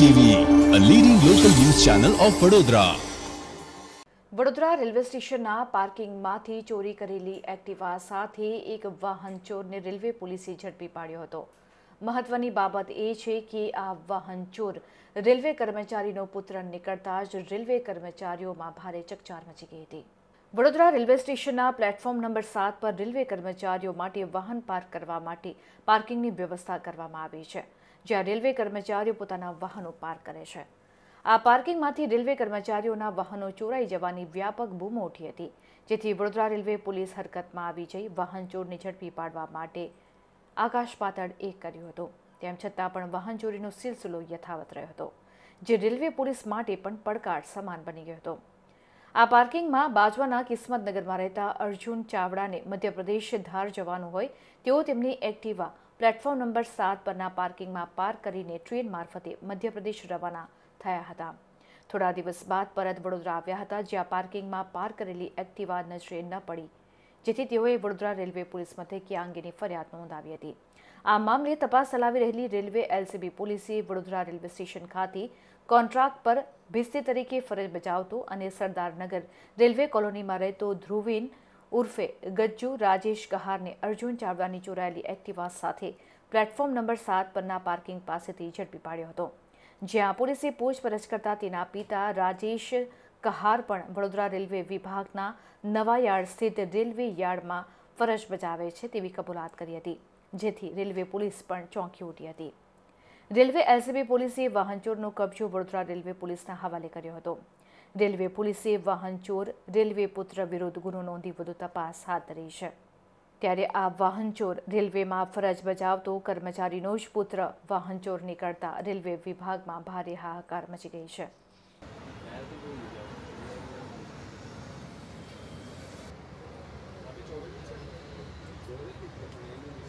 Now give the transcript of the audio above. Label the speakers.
Speaker 1: TV a leading local news channel of Vadodara Vadodara railway સ્ટેશનના પાર્કિંગમાંથી ચોરી કરેલી એક્ટિવા સાથે એક વાહન ચોરને રેલવે પોલીસે ઝડપી પાડ્યો હતો મહત્વની બાબત એ છે કે આ વાહનચોર રેલવે કર્મચારીનો પુત્ર નીકળતા જ રેલવે કર્મચારીઓમાં ભારે ચકચાર મચી ગઈ હતી વડોદરા રેલવે સ્ટેશનના પ્લેટફોર્મ નંબર સાત પર રેલવે કર્મચારીઓ માટે વાહન પાર્ક કરવા માટે પાર્કિંગની વ્યવસ્થા કરવામાં આવી છે જ્યાં રેલવે કર્મચારીઓ પોતાના વાહનો પાર્ક કરે છે આ પાર્કિંગમાંથી રેલવે કર્મચારીઓના વાહનો ચોરાઈ જવાની વ્યાપક બૂમો ઉઠી હતી જેથી વડોદરા રેલવે પોલીસ હરકતમાં આવી જઈ વાહન ચોરને ઝડપી પાડવા માટે આકાશ પાતળ એક કર્યું હતું તેમ છતાં પણ વાહન ચોરીનો સિલસિલો યથાવત રહ્યો હતો જે રેલવે પોલીસ માટે પણ પડકાર સમાન બની ગયો હતો આ પાર્કિંગમાં બાજવાના કિસ્મતનગરમાં રહેતા અર્જુન ચાવડાને મધ્યપ્રદેશ ધાર જવાનું હોય તેઓ તેમની એક્ટિવા પ્લેટફોર્મ નંબર સાત પરના પાર્કિંગમાં પાર્ક કરીને ટ્રેન મારફતે મધ્યપ્રદેશ રવાના થયા હતા થોડા દિવસ બાદ પરત વડોદરા આવ્યા હતા જ્યાં પાર્કિંગમાં પાર્ક કરેલી એક્ટિવા નજરે ન પડી જેથી તેઓએ વડોદરા રેલવે પોલીસ મથકે આ અંગેની ફરિયાદ નોંધાવી હતી આ મામલે તપાસ ચલાવી રહેલી રેલવે એલસીબી પોલીસે વડોદરા રેલવે સ્ટેશન ખાતે કોન્ટ્રાક્ટ પર ભિસ્તી તરીકે ફરજ બજાવતો અને સરદારનગર રેલવે કોલોનીમાં રહેતો ધ્રુવીન ઉર્ફે ગજ્જુ રાજેશ કહારને અર્જુન ચાવડાની ચોરાયેલી એક્ટિવા સાથે પ્લેટફોર્મ નંબર સાત પરના પાર્કિંગ પાસેથી ઝડપી પાડ્યો હતો જ્યાં પોલીસે પૂછપરછ કરતા તેના પિતા રાજેશ કહાર પણ વડોદરા રેલવે વિભાગના નવાયાર્ડ સ્થિત રેલવે યાર્ડમાં ફરજ બજાવે છે તેવી કબૂલાત કરી હતી જેથી રેલવે પોલીસ પણ ચોંકી ઉઠી હતી રેલવે એલસીબી પોલીસે વાહનચોરનો કબજો વડોદરા રેલવે પોલીસના હવાલે કર્યો હતો રેલવે પોલીસે વાહનચોર રેલવે પુત્ર વિરુદ્ધ ગુનો નોંધી વધુ તપાસ હાથ ધરી છે ત્યારે આ વાહનચોર રેલવેમાં ફરજ બજાવતો કર્મચારીનો જ પુત્ર વાહનચોર નીકળતા રેલવે વિભાગમાં ભારે હાહાકાર મચી ગઈ છે Thank you.